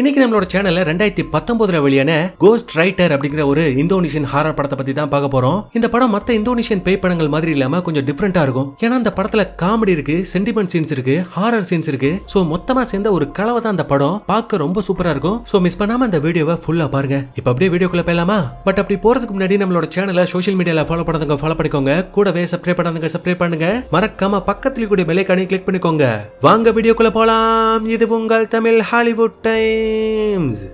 இன்னைக்கு நம்மளோட சேனல்ல ரெண்டாயிரத்தி பத்தொன்பதுல வெளியான கோஸ்ட் ரைட்டர் அப்படிங்கிற ஒரு இந்தோனேஷியன் ஹாரர் படத்தை பத்தி தான் பார்க்க போறோம் இந்த படம் மத்த இந்தோனேஷியன் பேய் படங்கள் மாதிரி இல்லாம கொஞ்சம் டிஃபரெண்டா இருக்கும் ஏன்னா அந்த படத்துல காமெடி இருக்கு சென்டிமெண்ட் சீன்ஸ் இருக்கு ஹாரர் சீன்ஸ் இருக்கு சோ மொத்தமா சேர்ந்த ஒரு கலவை தான் அந்த படம் பார்க்க ரொம்ப சூப்பரா இருக்கும் சோ மிஸ் பண்ணாம அந்த வீடியோவை ஃபுல்லா பாருங்க இப்ப அப்படியே வீடியோக்குள்ள போயலாமா பட் அப்படி போறதுக்கு முன்னாடி நம்மளோட சேனலை சோஷியல் மீடியால ஃபாலோ பண்ணுங்க ஃபாலோ பண்ணிக்கோங்க கூடவே சப்ஸ்கிரைப் பண்ணுங்க சப்ஸ்கிரைப் பண்ணுங்க மறக்காம பக்கத்துல கூடிய ஐகானை கிளிக் பண்ணிக்கோங்க வாங்க வீடியோக்குள்ள போலாம் இது உங்கள் தமிழ் ஹாலிவுட் டைம் games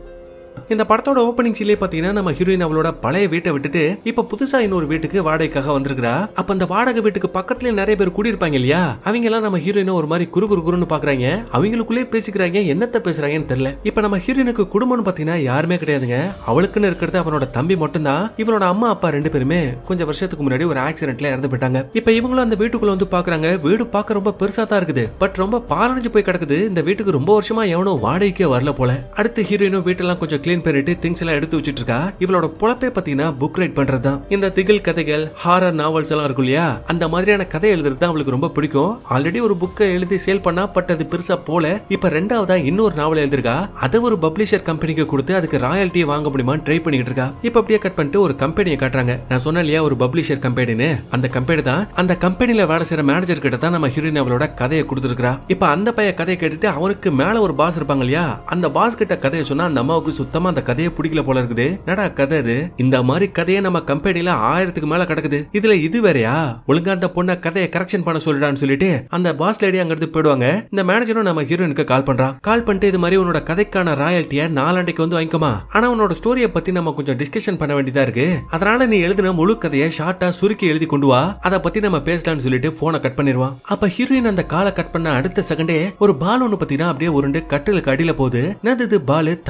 இந்த படத்தோட ஓப்பனிங் சீலே பாத்தீங்கன்னா நம்ம ஹீரோயின் அவளோட பழைய வீட்டை விட்டுட்டு இப்ப புதுசா இன்னொரு வீட்டுக்கு வாடகைக்காக வந்திருக்கிறா அப்ப அந்த வாடகை வீட்டுக்கு பக்கத்துல நிறைய பேர் கூடியிருப்பாங்க இல்லையா அவங்க எல்லாம் நம்ம ஹீரோயினை ஒரு மாதிரி குறு குறு குருன்னு பாக்குறாங்க அவங்களுக்குள்ளே பேசிக்கிறாங்க என்னத்த பேசுறாங்கன்னு தெரியல இப்ப நம்ம ஹீரோயினுக்கு குடும்பம்னு பாத்தீங்கன்னா யாருமே கிடையாதுங்க அவளுக்குன்னு இருக்கிறது அவனோட தம்பி மட்டும்தான் இவனோட அம்மா அப்பா ரெண்டு பேருமே கொஞ்சம் வருஷத்துக்கு முன்னாடி ஒரு ஆக்சிடென்ட்ல இறந்து போயிட்டாங்க இப்ப இவங்களும் அந்த வீட்டுக்குள்ள வந்து பாக்குறாங்க வீடு பார்க்க ரொம்ப பெருசா தான் இருக்குது பட் ரொம்ப பாலஞ்சு போய் கிடக்குது இந்த வீட்டுக்கு ரொம்ப வருஷமா எவனோ வாடகைக்கே வரல போல அடுத்து ஹீரோயினும் வீட்டெல்லாம் கொஞ்சம் கிளீன் அப்படின்னு பேரிட்டு திங்ஸ் எல்லாம் எடுத்து வச்சுட்டு இருக்கா இவளோட பொழப்பே பாத்தீங்கன்னா புக் ரைட் பண்றதுதான் இந்த திகில் கதைகள் ஹாரர் நாவல்ஸ் எல்லாம் இருக்கும் இல்லையா அந்த மாதிரியான கதை எழுதுறது தான் அவளுக்கு ரொம்ப பிடிக்கும் ஆல்ரெடி ஒரு புக்கை எழுதி சேல் பண்ணா பட் அது பெருசா போல இப்ப ரெண்டாவதா இன்னொரு நாவல் எழுதிருக்கா அதை ஒரு பப்ளிஷர் கம்பெனிக்கு கொடுத்து அதுக்கு ராயல்ட்டியை வாங்க முடியுமான்னு ட்ரை பண்ணிட்டு இருக்கா இப்ப அப்படியே கட் பண்ணிட்டு ஒரு கம்பெனியை காட்டுறாங்க நான் சொன்ன இல்லையா ஒரு பப்ளிஷர் கம்பெனின்னு அந்த கம்பெனி தான் அந்த கம்பெனில வேலை செய்யற மேனேஜர் கிட்ட தான் நம்ம ஹீரோயின் அவளோட கதையை கொடுத்துருக்கா இப்ப அந்த பைய கதையை கேட்டுட்டு அவருக்கு மேல ஒரு பாஸ் இருப்பாங்க இல்லையா அந்த பாஸ் கிட்ட கதையை சொன்னா அந்த அம்மாவுக்கு சுத்தமா சுத்தமா அந்த கதையை பிடிக்கல போல இருக்குது நடா கதை அது இந்த மாதிரி கதையை நம்ம கம்பெனில ஆயிரத்துக்கு மேல கிடக்குது இதுல இது வேறையா ஒழுங்கா அந்த பொண்ணை கதையை கரெக்ஷன் பண்ண சொல்லிடான்னு சொல்லிட்டு அந்த பாஸ் லேடி அங்கிருந்து போயிடுவாங்க இந்த மேனேஜரும் நம்ம ஹீரோனுக்கு கால் பண்றான் கால் பண்ணிட்டு இது மாதிரி உன்னோட கதைக்கான ராயல்ட்டியை நாலாண்டைக்கு வந்து வாங்கிக்கோமா ஆனா உன்னோட ஸ்டோரியை பத்தி நம்ம கொஞ்சம் டிஸ்கஷன் பண்ண வேண்டியதா இருக்கு அதனால நீ எழுதின முழு கதையை ஷார்ட்டா சுருக்கி எழுதி கொண்டு வா அதை பத்தி நம்ம பேசலாம்னு சொல்லிட்டு போனை கட் பண்ணிடுவான் அப்ப ஹீரோயின் அந்த காலை கட் பண்ண அடுத்த செகண்டே ஒரு பால் ஒன்று பார்த்தீங்கன்னா அப்படியே உருண்டு கட்டிலுக்கு அடியில போகுது என்னது இது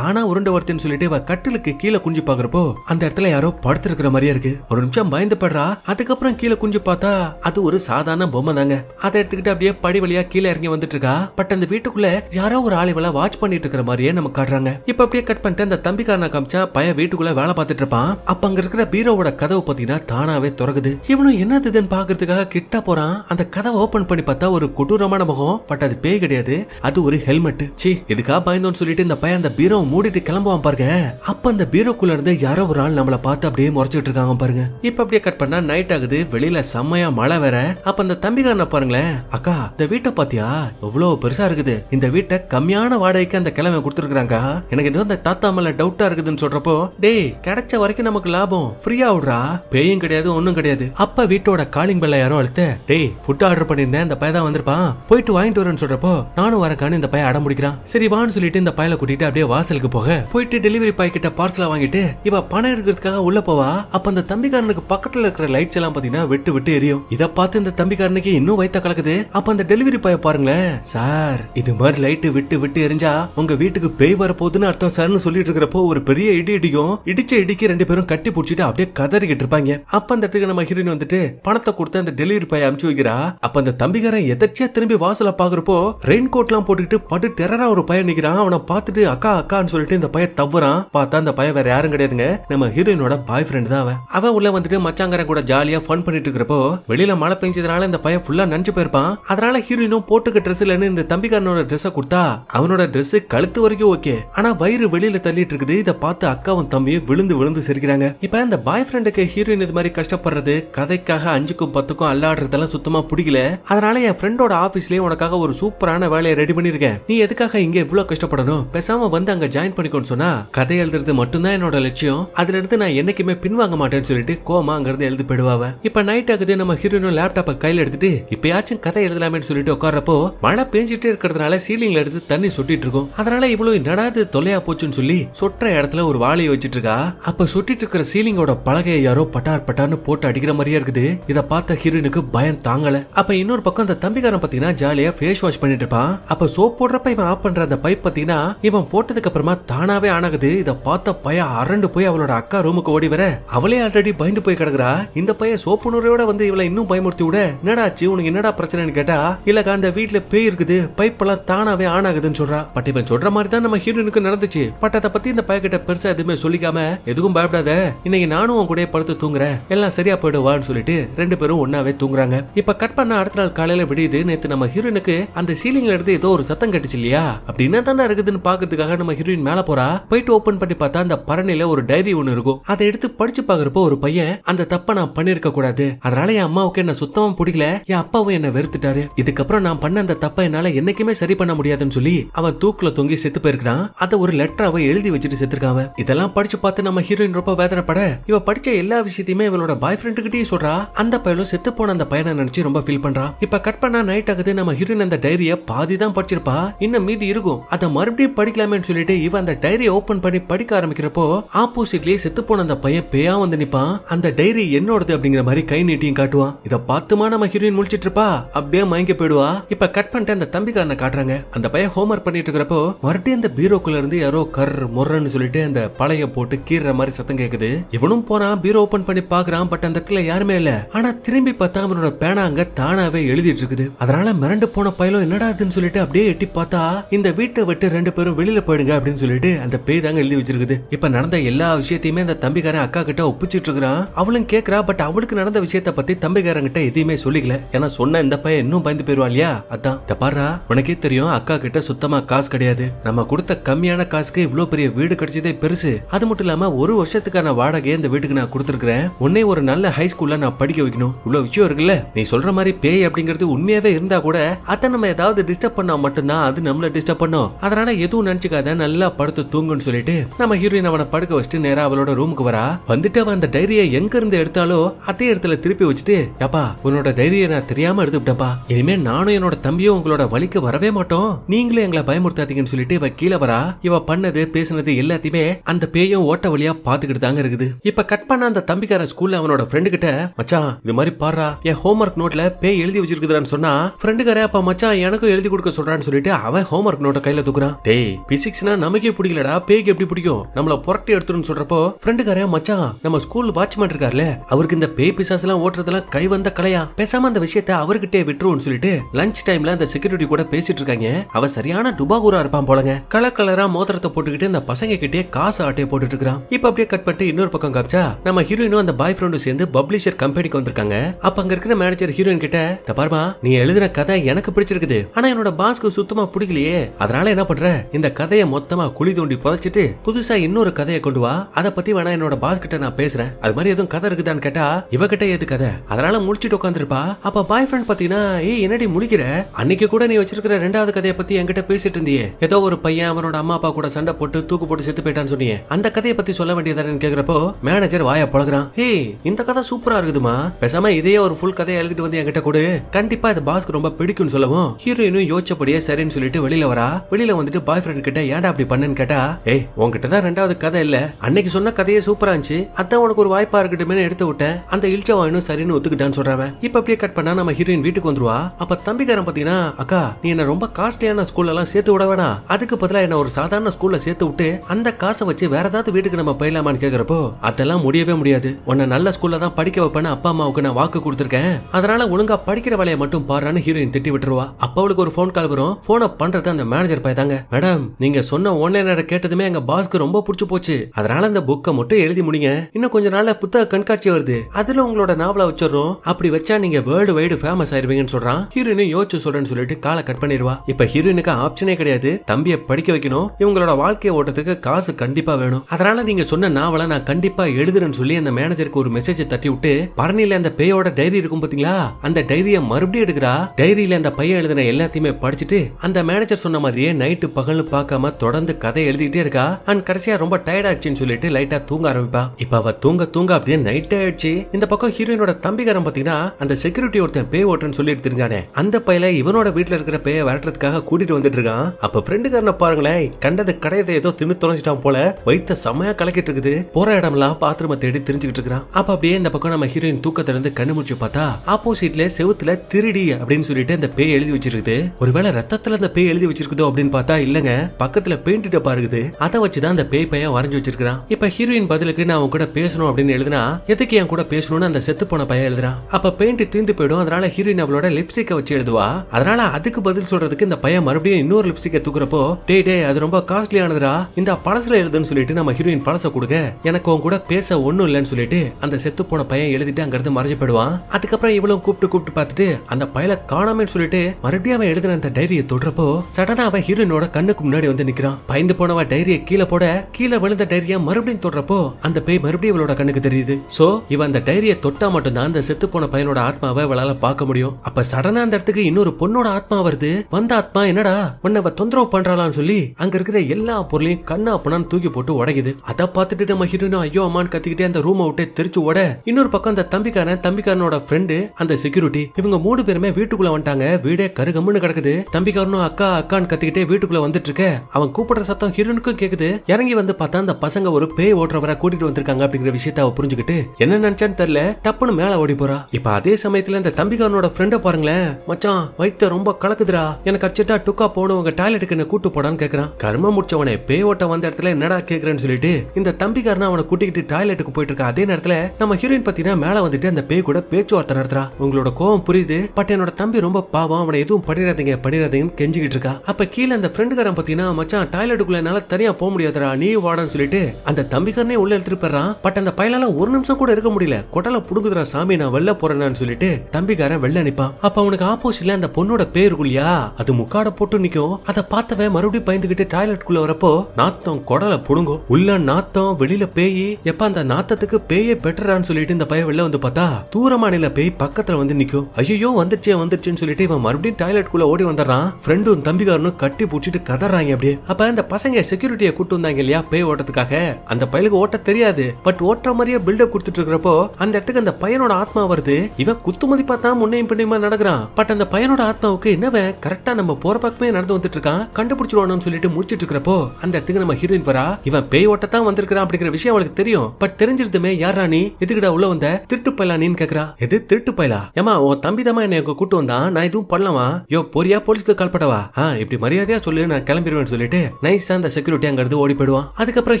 தானா உருண்டு வருதுன்னு சொல்லிட்டு அவ கட்டிலுக்கு கீழே குஞ்சு பாக்குறப்போ அந்த இடத்துல யாரோ படுத்திருக்கிற மாதிரியே இருக்கு ஒரு நிமிஷம் பயந்து படுறா அதுக்கப்புறம் கீழே குஞ்சு பார்த்தா அது ஒரு சாதாரண பொம்மை தாங்க அதை எடுத்துக்கிட்டு அப்படியே படி வழியா கீழே இறங்கி வந்துட்டு இருக்கா பட் அந்த வீட்டுக்குள்ள யாரோ ஒரு ஆளுவலா வாட்ச் பண்ணிட்டு இருக்கிற மாதிரியே நம்ம காட்டுறாங்க இப்ப அப்படியே கட் பண்ணிட்டு அந்த தம்பிக்காரனை காமிச்சா பையன் வீட்டுக்குள்ள வேலை பார்த்துட்டு இருப்பான் அப்ப அங்க இருக்கிற பீரோவோட கதவு பாத்தீங்கன்னா தானாவே திறகுது இவனும் என்னதுன்னு பாக்குறதுக்காக கிட்ட போறான் அந்த கதவை ஓபன் பண்ணி பார்த்தா ஒரு கொடூரமான முகம் பட் அது பேய் கிடையாது அது ஒரு ஹெல்மெட் சி எதுக்காக பயந்தோன்னு சொல்லிட்டு இந்த பையன் அந்த பீரோவை மூடிட்டு கிளம்புவான் பாரு பாருங்க அப்ப அந்த பீரோக்குள்ள இருந்து யாரோ ஒரு ஆள் நம்மள பார்த்து அப்படியே முறைச்சிட்டு இருக்காங்க பாருங்க இப்ப அப்படியே கட் பண்ணா நைட் ஆகுது வெளியில செம்மையா மழை வேற அப்ப அந்த தம்பிக்காரனை பாருங்களேன் அக்கா இந்த வீட்டை பாத்தியா எவ்வளவு பெருசா இருக்குது இந்த வீட்டை கம்மியான வாடகைக்கு அந்த கிழமை கொடுத்துருக்காங்க எனக்கு இது அந்த தாத்தா மேல டவுட்டா இருக்குதுன்னு சொல்றப்போ டேய் கிடைச்ச வரைக்கும் நமக்கு லாபம் ஃப்ரீயா விடுறா பேயும் கிடையாது ஒன்னும் கிடையாது அப்ப வீட்டோட காலிங் பெல்ல யாரோ அழுத்த டேய் ஃபுட் ஆர்டர் பண்ணியிருந்தேன் இந்த பையதான் வந்திருப்பான் போயிட்டு வாங்கிட்டு வரேன்னு சொல்றப்போ நானும் வரக்கான்னு இந்த பையன் அடம் முடிக்கிறான் சரி வான்னு சொல்லிட்டு இந்த பையனை கூட்டிட்டு அப்படியே வாசலுக்கு போக போயிட்டு சொல்லிட்டு டெலிவரி பாய் கிட்ட பார்சலை வாங்கிட்டு இவ பணம் எடுக்கிறதுக்காக உள்ள போவா அப்ப அந்த தம்பிக்காரனுக்கு பக்கத்துல இருக்கிற லைட்ஸ் எல்லாம் பாத்தீங்கன்னா வெட்டு விட்டு எரியும் இத பார்த்து இந்த தம்பிக்காரனுக்கு இன்னும் வயித்த கலக்குது அப்ப அந்த டெலிவரி பாய பாருங்களேன் சார் இது மாதிரி லைட்டு விட்டு விட்டு எரிஞ்சா உங்க வீட்டுக்கு பேய் வர போகுதுன்னு அர்த்தம் சார்னு சொல்லிட்டு இருக்கிறப்போ ஒரு பெரிய இடி இடிக்கும் இடிச்ச இடிக்கு ரெண்டு பேரும் கட்டி பிடிச்சிட்டு அப்படியே கதறிக்கிட்டு இருப்பாங்க அப்ப அந்த இடத்துக்கு நம்ம ஹீரோயின் வந்துட்டு பணத்தை கொடுத்து அந்த டெலிவரி பாய் அனுப்பிச்சு வைக்கிறா அப்ப அந்த தம்பிக்காரன் எதர்ச்சியா திரும்பி வாசல பாக்குறப்போ ரெயின் கோட் எல்லாம் போட்டுக்கிட்டு பட்டு டெரரா ஒரு பையன் நிக்கிறான் அவனை பார்த்துட்டு அக்கா அக்கான்னு சொல்லிட்டு இந்த பையன் நவுறான் பார்த்தா அந்த பையன் வேற யாரும் கிடையாதுங்க நம்ம ஹீரோயினோட பாய் ஃப்ரெண்ட் தான் அவன் அவன் உள்ள வந்துட்டு மச்சாங்கரன் கூட ஜாலியா ஃபன் பண்ணிட்டு இருக்கிறப்போ வெளியில மழை பெஞ்சதுனால இந்த பையன் ஃபுல்லா நினைச்சு போயிருப்பான் அதனால ஹீரோயினும் போட்டுக்க ட்ரெஸ் இந்த தம்பிக்காரனோட ட்ரெஸ்ஸை கொடுத்தா அவனோட ட்ரெஸ் கழுத்து வரைக்கும் ஓகே ஆனா வயிறு வெளியில தள்ளிட்டு இருக்குது இதை பார்த்து அக்காவும் தம்பியும் விழுந்து விழுந்து சிரிக்கிறாங்க இப்ப இந்த பாய் ஃப்ரெண்டுக்கு ஹீரோயின் இது மாதிரி கஷ்டப்படுறது கதைக்காக அஞ்சுக்கும் பத்துக்கும் அல்லாடுறதெல்லாம் சுத்தமா பிடிக்கல அதனால என் ஃப்ரெண்டோட ஆபீஸ்லயே உனக்காக ஒரு சூப்பரான வேலையை ரெடி பண்ணிருக்கேன் நீ எதுக்காக இங்க இவ்வளவு கஷ்டப்படணும் பேசாம வந்து அங்க ஜாயின் பண்ணிக்கோன்னு சொன்னா கதை எழுதுறது மட்டும்தான் என்னோட லட்சியம் அதுல இருந்து நான் என்னைக்குமே பின்வாங்க மாட்டேன்னு சொல்லிட்டு கோமா அங்கிருந்து எழுதி போயிடுவாவ இப்ப நைட் ஆகுது நம்ம ஹீரோனும் லேப்டாப் கையில எடுத்துட்டு இப்பயாச்சும் கதை எழுதலாமே சொல்லிட்டு உட்காரப்போ மழை பேஞ்சிட்டே இருக்கிறதுனால சீலிங்ல எடுத்து தண்ணி சுட்டிட்டு இருக்கும் அதனால இவ்வளவு நடாது தொலையா போச்சுன்னு சொல்லி சொற்ற இடத்துல ஒரு வாழையை வச்சிட்டு இருக்கா அப்ப சுட்டிட்டு இருக்கிற சீலிங்கோட பலகையை யாரோ பட்டார் பட்டார்னு போட்டு அடிக்கிற மாதிரியே இருக்குது இதை பார்த்த ஹீரோயினுக்கு பயம் தாங்கல அப்ப இன்னொரு பக்கம் அந்த தம்பிக்காரன் பாத்தீங்கன்னா ஜாலியா ஃபேஸ் வாஷ் பண்ணிட்டு இருப்பான் அப்ப சோப் போடுறப்ப இவன் ஆஃப் பண்ற அந்த பைப் பாத்தீங்கன்னா இவன் போட்டதுக்கு அப்புறமா தானாவே ஆன ஆனகுது இதை பார்த்த பையன் அரண்டு போய் அவளோட அக்கா ரூமுக்கு ஓடி வர அவளே ஆல்ரெடி பயந்து போய் கிடக்குறா இந்த பையன் நுரையோட வந்து இவளை இன்னும் பயமுறுத்தி விட என்னடாச்சு உனக்கு என்னடா பிரச்சனைன்னு கேட்டா இல்லக்கா அந்த வீட்டுல பேய் இருக்குது பைப் எல்லாம் தானாவே ஆன் ஆகுதுன்னு சொல்றா பட் இவன் சொல்ற மாதிரி தான் நம்ம ஹீரோனுக்கு நடந்துச்சு பட் அதை பத்தி இந்த பையன் கிட்ட பெருசா எதுவுமே சொல்லிக்காம எதுக்கும் பயப்படாத இன்னைக்கு நானும் உன் கூட படுத்து தூங்குறேன் எல்லாம் சரியா போயிடுவான்னு சொல்லிட்டு ரெண்டு பேரும் ஒன்னாவே தூங்குறாங்க இப்ப கட் பண்ண அடுத்த நாள் காலையில விடியுது நேத்து நம்ம ஹீரோனுக்கு அந்த சீலிங்ல இருந்து ஏதோ ஒரு சத்தம் கட்டுச்சு இல்லையா அப்படின்னா தானே இருக்குதுன்னு பாக்குறதுக்காக நம்ம ஹீரோயின் மேல போறா போயிட்டு ஓபன் பண்ணி பார்த்தா அந்த பரணில ஒரு டைரி ஒன்னு இருக்கும் அதை எடுத்து படிச்சு பாக்குறப்போ ஒரு பையன் அந்த தப்ப நான் பண்ணிருக்க கூடாது அதனால என் அம்மாவுக்கு என்ன சுத்தமா பிடிக்கல என் அப்பாவும் என்ன வெறுத்துட்டாரு இதுக்கப்புறம் நான் பண்ண அந்த தப்ப என்னால என்னைக்குமே சரி பண்ண முடியாதுன்னு சொல்லி அவன் தூக்குல தொங்கி செத்து போயிருக்கான் அதை ஒரு லெட்டராவை எழுதி வச்சுட்டு செத்துருக்காங்க இதெல்லாம் படிச்சு பார்த்து நம்ம ஹீரோயின் ரொம்ப வேதனைப்பட இவ படிச்ச எல்லா விஷயத்தையுமே இவளோட பாய் ஃப்ரெண்டுகிட்டயும் சொல்றா அந்த பையனும் செத்து போன அந்த பையனை நினைச்சு ரொம்ப ஃபீல் பண்றா இப்ப கட் பண்ணா நைட் ஆகுது நம்ம ஹீரோயின் அந்த டைரிய பாதி தான் படிச்சிருப்பா இன்னும் மீதி இருக்கும் அதை மறுபடியும் படிக்கலாமேன்னு சொல்லிட்டு இவன் அந்த டைரியை ஓபன் பண்ணி படிக்க ஆரம்பிக்கிறப்போ ஆப்போசிட்லயே செத்து போன அந்த பையன் பேயா வந்து நிப்பான் அந்த டைரி என்னோடது அப்படிங்கிற மாதிரி கை நீட்டியும் காட்டுவான் இத பார்த்துமா நம்ம ஹீரோயின் முழிச்சிட்டு இருப்பா அப்படியே மயங்க போயிடுவா இப்ப கட் பண்ணிட்டு அந்த தம்பிக்காரனை காட்டுறாங்க அந்த பையன் ஹோம்ஒர்க் பண்ணிட்டு இருக்கிறப்போ மறுபடியும் அந்த பீரோக்குள்ள இருந்து யாரோ கர் முரன்னு சொல்லிட்டு அந்த பழைய போட்டு கீறுற மாதிரி சத்தம் கேக்குது இவனும் போனா பீரோ ஓபன் பண்ணி பாக்குறான் பட் அந்த இடத்துல யாருமே இல்ல ஆனா திரும்பி பார்த்தா அவனோட பேனா அங்க தானாவே எழுதிட்டு இருக்குது அதனால மிரண்டு போன பயலும் என்னடா சொல்லிட்டு அப்படியே எட்டி பார்த்தா இந்த வீட்டை விட்டு ரெண்டு பேரும் வெளியில போயிடுங்க அப்படின்னு சொல்லிட்டு அந்த பே அதே தாங்க எழுதி வச்சிருக்குது இப்ப நடந்த எல்லா விஷயத்தையுமே அந்த தம்பிக்காரன் அக்கா கிட்ட ஒப்பிச்சிட்டு இருக்கிறான் அவளும் கேக்குறா பட் அவளுக்கு நடந்த விஷயத்த பத்தி தம்பிக்காரன் கிட்ட எதையுமே சொல்லிக்கல ஏன்னா சொன்ன இந்த பையன் இன்னும் பயந்து போயிருவா இல்லையா அதான் தப்பாரா உனக்கே தெரியும் அக்கா கிட்ட சுத்தமா காசு கிடையாது நம்ம கொடுத்த கம்மியான காசுக்கு இவ்வளவு பெரிய வீடு கிடைச்சதே பெருசு அது மட்டும் இல்லாம ஒரு வருஷத்துக்கான வாடகையை இந்த வீட்டுக்கு நான் கொடுத்துருக்கேன் உன்னே ஒரு நல்ல ஹை ஸ்கூல்ல நான் படிக்க வைக்கணும் இவ்வளவு விஷயம் இருக்குல்ல நீ சொல்ற மாதிரி பேய் அப்படிங்கிறது உண்மையாவே இருந்தா கூட அதை நம்ம ஏதாவது டிஸ்டர்ப் பண்ணா மட்டும்தான் அது நம்மள டிஸ்டர்ப் பண்ணும் அதனால எதுவும் நினைச்சுக்காத நல்லா படுத்து தூங்குன்னு சொல்லிட்டு நம்ம ஹீரோயின் அவனை படுக்க வச்சுட்டு நேரா அவளோட ரூமுக்கு வரா வந்துட்டு அவன் அந்த டைரியை எங்க இருந்து எடுத்தாலோ அதே இடத்துல திருப்பி வச்சுட்டு அப்பா உன்னோட டைரியை நான் தெரியாம எடுத்துக்கிட்டப்பா இனிமே நானும் என்னோட தம்பியும் உங்களோட வழிக்கு வரவே மாட்டோம் நீங்களே எங்களை பயமுறுத்தாதீங்கன்னு சொல்லிட்டு இவ கீழே வரா இவ பண்ணது பேசுனது எல்லாத்தையுமே அந்த பேயும் ஓட்ட வழியா பாத்துக்கிட்டு தாங்க இருக்குது இப்ப கட் பண்ண அந்த தம்பிக்காரன் ஸ்கூல்ல அவனோட ஃப்ரெண்டு கிட்ட மச்சான் இது மாதிரி பாடுறா என் ஹோம்ஒர்க் நோட்ல பேய் எழுதி வச்சிருக்குதான்னு சொன்னா ஃப்ரெண்டுக்காரே அப்ப மச்சான் எனக்கும் எழுதி கொடுக்க சொல்றான்னு சொல்லிட்டு அவன் ஹோம்ஒர்க் நோட்டை கையில தூக்குறான் டேய் பிசிக்ஸ்னா நமக்கே பிடிக்கலடா பேய்க்கு எப்படி பிடிக்கும் நம்மள புரட்டி எடுத்துருன்னு சொல்றப்போ ஃப்ரெண்டுக்காரன் மச்சான் நம்ம ஸ்கூல் வாட்ச்மேன் இருக்கார்ல அவருக்கு இந்த பேய் பிசாஸ் எல்லாம் ஓட்டுறதெல்லாம் கை வந்த கலையா பேசாம அந்த விஷயத்த அவர்கிட்டே விட்டுருவோம்னு சொல்லிட்டு லஞ்ச் டைம்ல அந்த செக்யூரிட்டி கூட பேசிட்டு இருக்காங்க அவ சரியான டுபாகூரா இருப்பான் போலங்க கலர் கலரா மோதிரத்தை போட்டுக்கிட்டு அந்த பசங்க கிட்டே காசு ஆட்டையை போட்டுட்டு இருக்கான் இப்ப அப்படியே கட் பண்ணிட்டு இன்னொரு பக்கம் காமிச்சா நம்ம ஹீரோயினும் அந்த பாய் ஃப்ரெண்டும் சேர்ந்து பப்ளிஷர் கம்பெனிக்கு வந்திருக்காங்க அப்ப அங்க இருக்கிற மேனேஜர் ஹீரோயின் கிட்ட தபார்மா நீ எழுதின கதை எனக்கு பிடிச்சிருக்குது ஆனா என்னோட பாஸ்க்கு சுத்தமா பிடிக்கலையே அதனால என்ன பண்ற இந்த கதையை மொத்தமா குழி தோண்டி தொலைச்சிட்டு புதுசா இன்னொரு கதையை கொண்டு வா அதை பத்தி வேணா என்னோட பாஸ் கிட்ட நான் பேசுறேன் அது மாதிரி எதுவும் கதை இருக்குதான்னு கேட்டா இவகிட்ட எது கதை அதனால முடிச்சிட்டு உட்காந்துருப்பா அப்ப பாய் ஃப்ரெண்ட் பாத்தீங்கன்னா ஏ என்னடி முடிக்கிற அன்னைக்கு கூட நீ வச்சிருக்கிற ரெண்டாவது கதையை பத்தி என்கிட்ட பேசிட்டு இருந்தியே ஏதோ ஒரு பையன் அவனோட அம்மா அப்பா கூட சண்டை போட்டு தூக்கு போட்டு செத்து போயிட்டான்னு சொன்னியே அந்த கதையை பத்தி சொல்ல வேண்டியதானு கேக்குறப்போ மேனேஜர் வாய பழகுறான் ஹே இந்த கதை சூப்பரா இருக்குதுமா பேசாம இதே ஒரு ஃபுல் கதையை எழுதிட்டு வந்து என்கிட்ட கொடு கண்டிப்பா இது பாஸ்க்கு ரொம்ப பிடிக்கும்னு சொல்லவும் ஹீரோயினும் யோசிச்சபடியே சரின்னு சொல்லிட்டு வெளியில வரா வெளியில வந்துட்டு பாய் ஃப்ரெண்ட் கிட்ட ஏன்டா அப்படி பண்ணுன்னு கேட்டா ஏய் உன்கிட்ட தான் ரெண்டாவது கதை இல்ல அன்னைக்கு சொன்ன கதையே சூப்பரா இருந்துச்சு அதான் உனக்கு ஒரு வாய்ப்பா இருக்கட்டுமே எடுத்து விட்டேன் அந்த இல்ச்சா வாயினும் சரின்னு ஒத்துக்கிட்டான்னு சொல்றாங்க இப்ப அப்படியே கட் பண்ணா நம்ம ஹீரோயின் வீட்டுக்கு வந்துருவா அப்ப தம்பிக்காரன் பாத்தீங்கன்னா அக்கா நீ என்ன ரொம்ப காஸ்ட்லியான ஸ்கூல்ல எல்லாம் சேர்த்து விட வேணா அதுக்கு பதிலா என்ன ஒரு சாதாரண ஸ்கூல்ல சேர்த்து விட்டு அந்த காசை வச்சு வேற ஏதாவது வீட்டுக்கு நம்ம போயிடலாமான்னு கேக்குறப்போ அதெல்லாம் முடியவே முடியாது உன்னை நல்ல ஸ்கூல்ல தான் படிக்க வைப்பேன்னு அப்பா அம்மாவுக்கு நான் வாக்கு கொடுத்துருக்கேன் அதனால ஒழுங்கா படிக்கிற வேலையை மட்டும் பாருன்னு ஹீரோயின் திட்டி விட்டுருவா அப்ப அவளுக்கு ஒரு போன் கால் வரும் போனை பண்றது அந்த மேனேஜர் பாய்தாங்க மேடம் நீங்க சொன்ன ஒன்னே நேரம் கேட்டது பார்த்ததுமே எங்க பாஸ்க்கு ரொம்ப புடிச்சு போச்சு அதனால அந்த புக்கை மட்டும் எழுதி முடிங்க இன்னும் கொஞ்ச நாள்ல புத்தக கண்காட்சி வருது அதுல உங்களோட நாவலை வச்சிடறோம் அப்படி வச்சா நீங்க வேர்ல்டு வைடு ஃபேமஸ் ஆயிருவீங்கன்னு சொல்றான் ஹீரோயினும் யோசிச்சு சொல்றேன்னு சொல்லிட்டு காலை கட் பண்ணிடுவா இப்ப ஹீரோயினுக்கு ஆப்ஷனே கிடையாது தம்பியை படிக்க வைக்கணும் இவங்களோட வாழ்க்கை ஓட்டத்துக்கு காசு கண்டிப்பா வேணும் அதனால நீங்க சொன்ன நாவலை நான் கண்டிப்பா எழுதுறேன்னு சொல்லி அந்த மேனேஜருக்கு ஒரு மெசேஜ் தட்டி விட்டு பரணியில அந்த பேயோட டைரி இருக்கும் பாத்தீங்களா அந்த டைரிய மறுபடியும் எடுக்கிறா டைரியில அந்த பையன் எழுதின எல்லாத்தையுமே படிச்சுட்டு அந்த மேனேஜர் சொன்ன மாதிரியே நைட்டு பகல் பார்க்காம தொடர்ந்து கதை எழுதிட்டே இருக்கா அண்ட் கடைசியா ரொம்ப டயர்ட் ஆச்சுன்னு சொல்லிட்டு லைட்டா தூங்க ஆரம்பிப்பா இப்ப அவ தூங்க தூங்க அப்படியே நைட் ஆயிடுச்சு இந்த பக்கம் ஹீரோயினோட தம்பிகாரம் பாத்தீங்கன்னா அந்த செக்யூரிட்டி ஒருத்தன் பே ஓட்டுன்னு சொல்லிட்டு தெரிஞ்சானே அந்த பையில இவனோட வீட்டுல இருக்கிற பேய வரட்டுறதுக்காக கூட்டிட்டு வந்துட்டு இருக்கான் அப்ப ஃப்ரெண்டுக்காரனை பாருங்களேன் கண்டது கடையதை ஏதோ தின்னு தொலைஞ்சிட்டான் போல வைத்த செமையா கலக்கிட்டு இருக்குது போற இடம்லாம் பாத்ரூம தேடி தெரிஞ்சுக்கிட்டு இருக்கிறான் அப்ப அப்படியே இந்த பக்கம் நம்ம ஹீரோயின் தூக்கத்துல இருந்து கண்ணு முடிச்சு பார்த்தா ஆப்போசிட்ல செவுத்துல திருடி அப்படின்னு சொல்லிட்டு அந்த பேய் எழுதி வச்சிருக்குது ஒருவேளை ரத்தத்துல அந்த பேய் எழுதி வச்சிருக்குதோ அப்படின்னு பார்த்தா இல்லங்க பக்கத்துல பெயிண்ட் டப்பா இருக்குது அதை வச்சுதான் அந்த பேய் பையன் வரைஞ்சு வச்சிருக்கான் இப்ப ஹீரோயின் பதிலுக்கு நான் அவன் கூட பேசணும் அப்படின்னு எழுதுனா எதுக்கு என் கூட பேசணும்னு அந்த செத்து போன பையன் எழுதுறான் அப்ப பெயிண்ட் தீந்து போயிடும் அதனால ஹீரோயின் அவளோட லிப்ஸ்டிக்கை வச்சு எழுதுவா அதனால அதுக்கு பதில் சொல்றதுக்கு இந்த பையன் மறுபடியும் இன்னொரு லிப்ஸ்டிக்கை தூக்குறப்போ டே டே அது ரொம்ப காஸ்ட்லியானதுரா இந்த பழசுல எழுதுன்னு சொல்லிட்டு நம்ம ஹீரோயின் பழச கொடுக்க எனக்கு உன் கூட பேச ஒண்ணும் இல்லைன்னு சொல்லிட்டு அந்த செத்து போன பையன் எழுதிட்டு அங்கிருந்து மறைஞ்சு போயிடுவான் அதுக்கப்புறம் இவ்வளவு கூப்பிட்டு கூப்பிட்டு பார்த்துட்டு அந்த பையனை காணாமன்னு சொல்லிட்டு மறுபடியும் அவன் எழுதுன அந்த டைரியை தொடுறப்போ சடனா அவன் ஹீரோயினோட கண்ணுக்கு முன்னாடி வந்து நிக்கிறான் பயந்து போனவன் டைரி டைரிய கீழே போட கீழே விழுந்த டைரிய மறுபடியும் தொடுறப்போ அந்த பேய் மறுபடியும் இவளோட கண்ணுக்கு தெரியுது சோ இவ அந்த டைரிய தொட்டா மட்டும்தான் அந்த செத்து போன பையனோட ஆத்மாவை இவளால பார்க்க முடியும் அப்ப சடனா அந்த இடத்துக்கு இன்னொரு பொண்ணோட ஆத்மா வருது வந்த ஆத்மா என்னடா உன்னை தொந்தரவு பண்றாளான்னு சொல்லி அங்க இருக்கிற எல்லா பொருளையும் கண்ணா பண்ணான்னு தூக்கி போட்டு உடையுது அதை பார்த்துட்டு நம்ம ஹீரோனும் ஐயோ அம்மான்னு கத்திக்கிட்டே அந்த ரூமை விட்டு தெரிச்சு ஓட இன்னொரு பக்கம் அந்த தம்பிக்காரன் தம்பிக்காரனோட ஃப்ரெண்டு அந்த செக்யூரிட்டி இவங்க மூணு பேருமே வீட்டுக்குள்ள வந்துட்டாங்க வீடே கருகம்னு கிடக்குது தம்பிக்காரனும் அக்கா அக்கான்னு கத்திக்கிட்டே வீட்டுக்குள்ள வந்துட்டு இருக்க அவன் கூப்பிடுற சத்தம் ஹீரோனுக்கு சத்தம் கேக்குது இறங்கி வந்து பார்த்தா அந்த பசங்க ஒரு பேய் ஓட்டுறவரை கூட்டிட்டு வந்திருக்காங்க அப்படிங்கிற விஷயத்த அவ புரிஞ்சுக்கிட்டு என்ன நினைச்சான்னு தெரியல டப்புன்னு மேல ஓடி போறா இப்ப அதே சமயத்துல அந்த தம்பிகாரனோட ஃப்ரெண்ட பாருங்களேன் மச்சான் வயிற்ற ரொம்ப கலக்குதுரா எனக்கு அச்சட்டா டுக்கா போன உங்க டாய்லெட்டுக்கு என்ன கூட்டு போடான்னு கேக்குறான் கர்ம முடிச்சவனே பேய் ஓட்ட வந்த இடத்துல என்னடா கேக்குறேன்னு சொல்லிட்டு இந்த தம்பிக்காரனா அவனை கூட்டிக்கிட்டு டாய்லெட்டுக்கு போயிட்டு இருக்க அதே நேரத்துல நம்ம ஹீரோயின் பாத்தீங்கன்னா மேல வந்துட்டு அந்த பேய் கூட பேச்சுவார்த்தை நடத்துறா உங்களோட கோவம் புரியுது பட் என்னோட தம்பி ரொம்ப பாவம் அவனை எதுவும் பண்ணிடாதீங்க பண்ணிடாதீங்கன்னு கெஞ்சிக்கிட்டு இருக்கா அப்ப கீழே அந்த ஃப்ரெண்டுக்காரன் பாத்தீங்கன்னா மச்சான் டாய்லெட்டுக்குள்ள என்னால தனியா போக முடியாதுடா நீ வாடான்னு சொல்லிட்டு அந்த தம்பிக்காரனே உள்ள எடுத்துட்டு பட் அந்த பயலால ஒரு நிமிஷம் கூட இருக்க முடியல கொட்டல புடுக்குதுடா சாமி நான் வெளில போறேன்னு சொல்லிட்டு தம்பிக்காரன் வெளில அனுப்பான் அப்ப அவனுக்கு ஆப்போசிட்ல அந்த பொண்ணோட பேர் இருக்குல்லையா அது முக்காட போட்டு நிக்கும் அதை பார்த்தவன் மறுபடியும் பயந்துகிட்டு டாய்லெட் குள்ள வரப்போ நாத்தம் கொடலை புடுங்கும் உள்ள நாத்தம் வெளியில பேய் எப்ப அந்த நாத்தத்துக்கு பேயே பெட்டரான்னு சொல்லிட்டு இந்த பையன் வெளில வந்து பார்த்தா தூரமா நில பேய் பக்கத்துல வந்து நிக்கும் ஐயோ வந்துருச்சே வந்துருச்சுன்னு சொல்லிட்டு இவன் மறுபடியும் டாய்லெட் குள்ள ஓடி வந்துடுறான் ஃப்ரெண்டும் தம்பிக்காரனும் கட்டி பிடிச்சிட்டு கதறாங்க அப்படியே அப்ப அந்த பசங்க செக்யூர் செக்யூரிட்டியை கூட்டு வந்தாங்க இல்லையா பேய் ஓட்டத்துக்காக அந்த பயலுக்கு ஓட்ட தெரியாது பட் ஓட்டுற மாதிரியே பில்டப் கொடுத்துட்டு இருக்கிறப்போ அந்த இடத்துக்கு அந்த பையனோட ஆத்மா வருது இவன் குத்து மதிப்பா தான் முன்னையும் பின்னையுமா நடக்கிறான் பட் அந்த பையனோட ஆத்மாவுக்கு என்னவன் கரெக்டா நம்ம போற பக்கமே நடந்து வந்துட்டு இருக்கான் கண்டுபிடிச்சிருவானு சொல்லிட்டு முடிச்சிட்டு இருக்கிறப்போ அந்த இடத்துக்கு நம்ம ஹீரோயின் வரா இவன் பேய் வந்திருக்கிறான் அப்படிங்கிற விஷயம் அவளுக்கு தெரியும் பட் தெரிஞ்சிருந்துமே யார் ராணி எதுக்குடா உள்ள வந்த திருட்டு பயிலானின்னு கேக்குறா எது திருட்டு பயிலா ஏமா உன் தம்பி தான் என்ன கூட்டு வந்தான் நான் எதுவும் பண்ணலாமா யோ பொரியா போலீஸ்க்கு கால்படவா இப்படி மரியாதையா சொல்லு நான் சொல்லிட்டு நைஸ் அந்த செக்யூரிட்டி விட்டு அங்கிருந்து ஓடி போயிடுவான் அதுக்கப்புறம்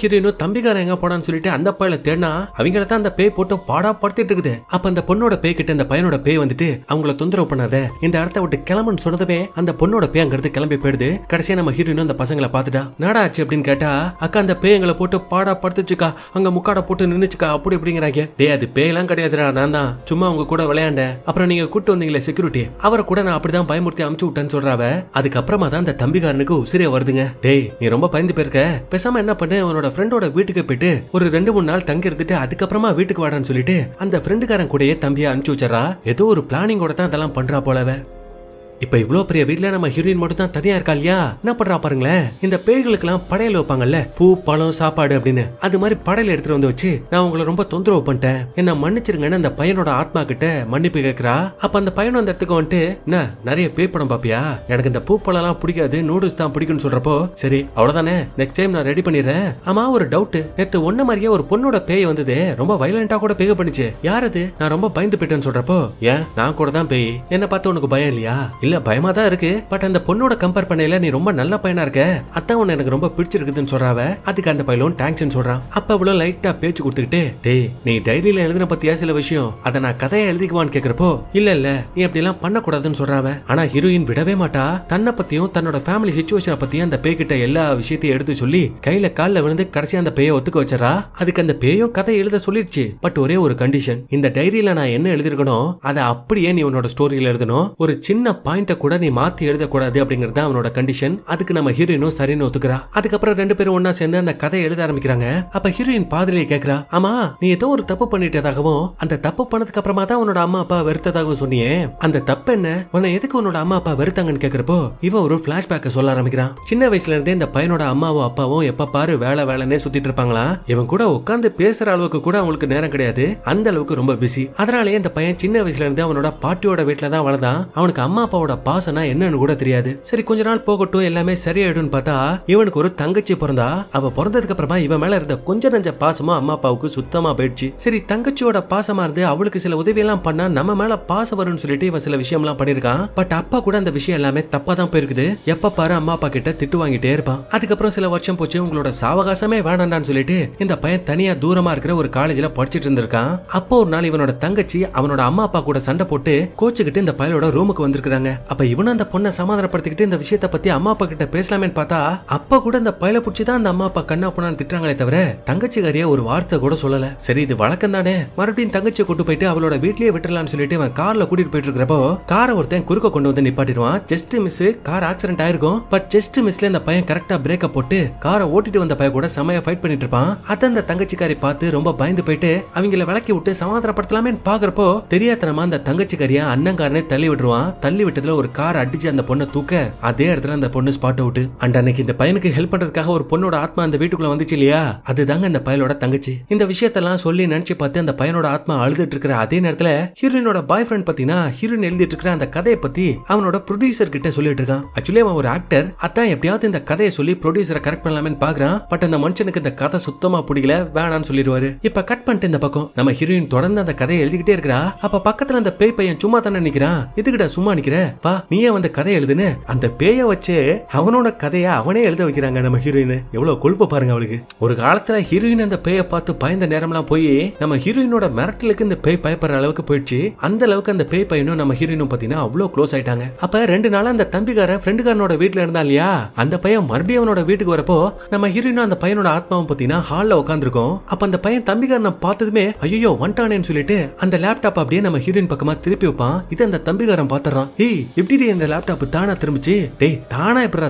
ஹீரோயினும் தம்பிக்காரன் எங்க போனான்னு சொல்லிட்டு அந்த பையில தேடினா அவங்கள தான் அந்த பேய் போட்டு பாடா படுத்திட்டு இருக்குது அப்ப அந்த பொண்ணோட பேய் கிட்ட அந்த பையனோட பேய் வந்துட்டு அவங்கள தொந்தரவு பண்ணாத இந்த இடத்த விட்டு கிளம்புன்னு சொன்னதுமே அந்த பொண்ணோட பேய் அங்கிருந்து கிளம்பி போயிடுது கடைசியா நம்ம ஹீரோயினும் அந்த பசங்களை பார்த்துட்டா நாடாச்சு ஆச்சு அப்படின்னு கேட்டா அக்கா அந்த பேய் எங்களை போட்டு பாடா படுத்துச்சுக்கா அங்க முக்காட போட்டு நின்றுச்சுக்கா அப்படி அப்படிங்கிறாங்க டே அது பேயெல்லாம் கிடையாதுடா நான் தான் சும்மா உங்க கூட விளையாண்டேன் அப்புறம் நீங்க கூட்டு வந்தீங்களே செக்யூரிட்டி அவரை கூட நான் அப்படிதான் பயமுறுத்தி அமுச்சு விட்டேன்னு சொல்றாவ அதுக்கப்புறமா தான் அந்த தம்பிக்காரனுக்கு உசிரியா வருதுங்க டேய் நீ ரொம்ப பயந்து இருக்க பேசாம என்ன பண்ணு உன்னோட ஃப்ரெண்டோட வீட்டுக்கு போயிட்டு ஒரு ரெண்டு மூணு நாள் தங்கி இருந்துட்டு அதுக்கப்புறமா வீட்டுக்கு வாடான்னு சொல்லிட்டு அந்த ஃப்ரெண்டுக்காரன் கூடயே தம்பியை அனுப்பிச்சு வச்சிடறா ஏதோ ஒரு பிளானிங்கோட தான் அதெல்லாம் பண்றா போலவே இப்ப இவ்வளவு பெரிய வீட்ல நம்ம ஹீரோயின் மட்டும் தான் தனியா இருக்கா இல்லையா என்ன பண்றா பாருங்களேன் இந்த பேய்களுக்கு எல்லாம் படையல் வைப்பாங்கல்ல பூ பழம் சாப்பாடு அப்படின்னு அது மாதிரி படையல் எடுத்துட்டு வந்து வச்சு நான் உங்களை ரொம்ப தொந்தரவு பண்ணிட்டேன் என்ன மன்னிச்சிருங்கன்னு அந்த பையனோட ஆத்மா கிட்ட மன்னிப்பு கேட்கறா அப்ப அந்த பையன் வந்த இடத்துக்கு வந்துட்டு என்ன நிறைய பேய் படம் பாப்பியா எனக்கு இந்த பூ பழம் எல்லாம் பிடிக்காது நூடுல்ஸ் தான் பிடிக்கும்னு சொல்றப்போ சரி அவ்வளவுதானே நெக்ஸ்ட் டைம் நான் ரெடி பண்ணிடுறேன் ஆமா ஒரு டவுட் நேத்து ஒன்ன மாதிரியே ஒரு பொண்ணோட பேய் வந்தது ரொம்ப வயலண்டா கூட பேய் பண்ணிச்சு யாரது நான் ரொம்ப பயந்து போயிட்டேன்னு சொல்றப்போ ஏன் நான் கூட தான் பேய் என்ன பார்த்து உனக்கு பயம் இல்லையா இல்ல பயமா தான் இருக்கு பட் அந்த பொண்ணோட கம்பேர் பண்ணையில நீ ரொம்ப நல்ல பையனா இருக்க அதான் உன்னை எனக்கு ரொம்ப பிடிச்சிருக்குதுன்னு சொல்றாவ அதுக்கு அந்த பையலும் தேங்க்ஸ்னு சொல்றான் அப்ப அவ்வளவு லைட்டா பேச்சு கொடுத்துக்கிட்டு டேய் நீ டைரியில எழுதின பத்தியா சில விஷயம் அதை நான் கதையை எழுதிக்குவான்னு கேக்குறப்போ இல்ல இல்ல நீ அப்படி எல்லாம் பண்ணக்கூடாதுன்னு சொல்றாவ ஆனா ஹீரோயின் விடவே மாட்டா தன்னை பத்தியும் தன்னோட ஃபேமிலி சுச்சுவேஷனை பத்தியும் அந்த பேய்கிட்ட எல்லா விஷயத்தையும் எடுத்து சொல்லி கையில கால்ல விழுந்து கடைசி அந்த பேயை ஒத்துக்க வச்சறா அதுக்கு அந்த பேயும் கதை எழுத சொல்லிடுச்சு பட் ஒரே ஒரு கண்டிஷன் இந்த டைரியில நான் என்ன எழுதிருக்கணும் அதை அப்படியே நீ உன்னோட ஸ்டோரியில எழுதணும் ஒரு சின்ன பாயிண்ட கூட நீ மாத்தி எழுதக்கூடாது அப்படிங்கிறது அவனோட கண்டிஷன் அதுக்கு நம்ம ஹீரோயினும் சரின்னு ஒத்துக்கிறா அதுக்கப்புறம் ரெண்டு பேரும் ஒன்னா சேர்ந்து அந்த கதையை எழுத ஆரம்பிக்கிறாங்க அப்ப ஹீரோயின் பாதிரியை கேக்குறா ஆமா நீ ஏதோ ஒரு தப்பு பண்ணிட்டதாகவும் அந்த தப்பு பண்ணதுக்கு அப்புறமா தான் உன்னோட அம்மா அப்பா வெறுத்ததாகவும் சொன்னியே அந்த தப்பு என்ன உன்னை எதுக்கு உன்னோட அம்மா அப்பா வெறுத்தாங்கன்னு கேக்குறப்போ இவ ஒரு பிளாஷ்பேக்க சொல்ல ஆரம்பிக்கிறான் சின்ன வயசுல இருந்தே இந்த பையனோட அம்மாவும் அப்பாவும் எப்ப பாரு வேலை வேலைன்னு சுத்திட்டு இருப்பாங்களா இவன் கூட உட்காந்து பேசுற அளவுக்கு கூட அவங்களுக்கு நேரம் கிடையாது அந்த அளவுக்கு ரொம்ப பிஸி அதனாலேயே இந்த பையன் சின்ன வயசுல இருந்து அவனோட பாட்டியோட வீட்டுல தான் வளர்ந்தான் அவனுக்கு அம்மா அப்பாவோட அம்மாவோட பாசனா என்னன்னு கூட தெரியாது சரி கொஞ்ச நாள் போகட்டும் எல்லாமே சரியாயிடும் பார்த்தா இவனுக்கு ஒரு தங்கச்சி பிறந்தா அவ பிறந்ததுக்கு அப்புறமா இவன் மேல இருந்த கொஞ்ச நஞ்ச பாசமும் அம்மா அப்பாவுக்கு சுத்தமா போயிடுச்சு சரி தங்கச்சியோட பாசமா இருந்து அவளுக்கு சில உதவி எல்லாம் பண்ணா நம்ம மேல பாசம் வரும்னு சொல்லிட்டு இவன் சில விஷயம் எல்லாம் பண்ணிருக்கான் பட் அப்பா கூட அந்த விஷயம் எல்லாமே தப்பா தான் போயிருக்குது எப்ப பாரு அம்மா அப்பா கிட்ட திட்டு வாங்கிட்டே இருப்பான் அதுக்கப்புறம் சில வருஷம் போச்சு உங்களோட சாவகாசமே வேணாண்டான்னு சொல்லிட்டு இந்த பையன் தனியா தூரமா இருக்கிற ஒரு காலேஜ்ல படிச்சிட்டு இருந்திருக்கான் அப்போ ஒரு நாள் இவனோட தங்கச்சி அவனோட அம்மா அப்பா கூட சண்டை போட்டு கோச்சுக்கிட்டு இந்த பையனோட ரூமுக்கு வந்திருக்காங்க அப்ப இவனும் அந்த பொண்ணை சமாதானப்படுத்திக்கிட்டு இந்த விஷயத்த பத்தி அம்மா அப்பா கிட்ட பேசலாமே பார்த்தா அப்ப கூட அந்த பயில புடிச்சுதான் தான் அந்த அம்மா அப்பா கண்ணா பொண்ணான்னு திட்டுறாங்களே தவிர தங்கச்சிக்காரிய ஒரு வார்த்தை கூட சொல்லல சரி இது வழக்கம் தானே மறுபடியும் தங்கச்சி கூட்டு போயிட்டு அவளோட வீட்லயே விட்டுலாம்னு சொல்லிட்டு அவன் கார்ல கூட்டிட்டு போயிட்டு இருக்கிறப்போ காரை ஒருத்தன் குறுக்க கொண்டு வந்து நிப்பாட்டிடுவான் ஜஸ்ட் மிஸ் கார் ஆக்சிடென்ட் ஆயிருக்கும் பட் ஜஸ்ட் மிஸ்ல அந்த பையன் கரெக்டா பிரேக்க போட்டு காரை ஓட்டிட்டு வந்த பையன் கூட செமையா ஃபைட் பண்ணிட்டு இருப்பான் அந்த தங்கச்சிக்காரி பார்த்து ரொம்ப பயந்து போயிட்டு அவங்கள விளக்கி விட்டு சமாதானப்படுத்தலாமே பாக்குறப்போ தெரியாதனமா அந்த தங்கச்சிக்காரிய அண்ணங்காரனே தள்ளி விட்டுருவான் தள்ளி விட்டு இடத்துல ஒரு கார் அடிச்சு அந்த பொண்ணை தூக்க அதே இடத்துல அந்த பொண்ணு ஸ்பாட் அவுட் அண்ட் அன்னைக்கு இந்த பையனுக்கு ஹெல்ப் பண்றதுக்காக ஒரு பொண்ணோட ஆத்மா அந்த வீட்டுக்குள்ள வந்துச்சு இல்லையா அதுதாங்க அந்த பயலோட தங்கச்சி இந்த விஷயத்தெல்லாம் சொல்லி நினைச்சு பார்த்து அந்த பையனோட ஆத்மா அழுதுட்டு இருக்கிற அதே நேரத்துல ஹீரோயினோட பாய் ஃப்ரெண்ட் பாத்தீங்கன்னா ஹீரோயின் எழுதிட்டு இருக்கிற அந்த கதையை பத்தி அவனோட ப்ரொடியூசர் கிட்ட சொல்லிட்டு இருக்கான் ஆக்சுவலி அவன் ஒரு ஆக்டர் அதான் எப்படியாவது இந்த கதையை சொல்லி ப்ரொடியூசரை கரெக்ட் பண்ணலாம்னு பாக்குறான் பட் அந்த மனுஷனுக்கு இந்த கதை சுத்தமா பிடிக்கல வேணான்னு சொல்லிடுவாரு இப்ப கட் பண்ணிட்டு இந்த பக்கம் நம்ம ஹீரோயின் தொடர்ந்து அந்த கதையை எழுதிக்கிட்டே இருக்கிறா அப்ப பக்கத்துல அந்த பேய் பையன் சும்மா தானே நிக்கிறான் இதுக்கிட்ட சும்மா நிக்கிற வா நீயே வந்து கதை எழுதுன்னு அந்த பேய வச்சு அவனோட கதையை அவனே எழுத வைக்கிறாங்க நம்ம ஹீரோயின் எவ்வளவு கொழுப்ப பாருங்க அவளுக்கு ஒரு காலத்துல ஹீரோயின் அந்த பேய பார்த்து பயந்த நேரம்லாம் போய் நம்ம ஹீரோயினோட மிரட்டலுக்கு இந்த பேய் பயப்படுற அளவுக்கு போயிடுச்சு அந்த அளவுக்கு அந்த பேய் பையனும் நம்ம ஹீரோயினும் பாத்தீங்கன்னா அவ்வளவு க்ளோஸ் ஆயிட்டாங்க அப்ப ரெண்டு நாளா அந்த தம்பிக்காரன் ஃப்ரெண்டுக்காரனோட வீட்டுல இருந்தா இல்லையா அந்த பையன் மறுபடியும் அவனோட வீட்டுக்கு வரப்போ நம்ம ஹீரோயினும் அந்த பையனோட ஆத்மாவும் பாத்தீங்கன்னா ஹால்ல உட்காந்துருக்கோம் அப்ப அந்த பையன் தம்பிக்காரனை பார்த்ததுமே ஐயோ வந்துட்டானேன்னு சொல்லிட்டு அந்த லேப்டாப் அப்படியே நம்ம ஹீரோயின் பக்கமா திருப்பி வைப்பான் இது அந்த தம்பிக்காரன் பாத்துறான் ஏய் இப்படி இந்த லேப்டாப் தானா திரும்பிச்சு டேய் தானா எப்படா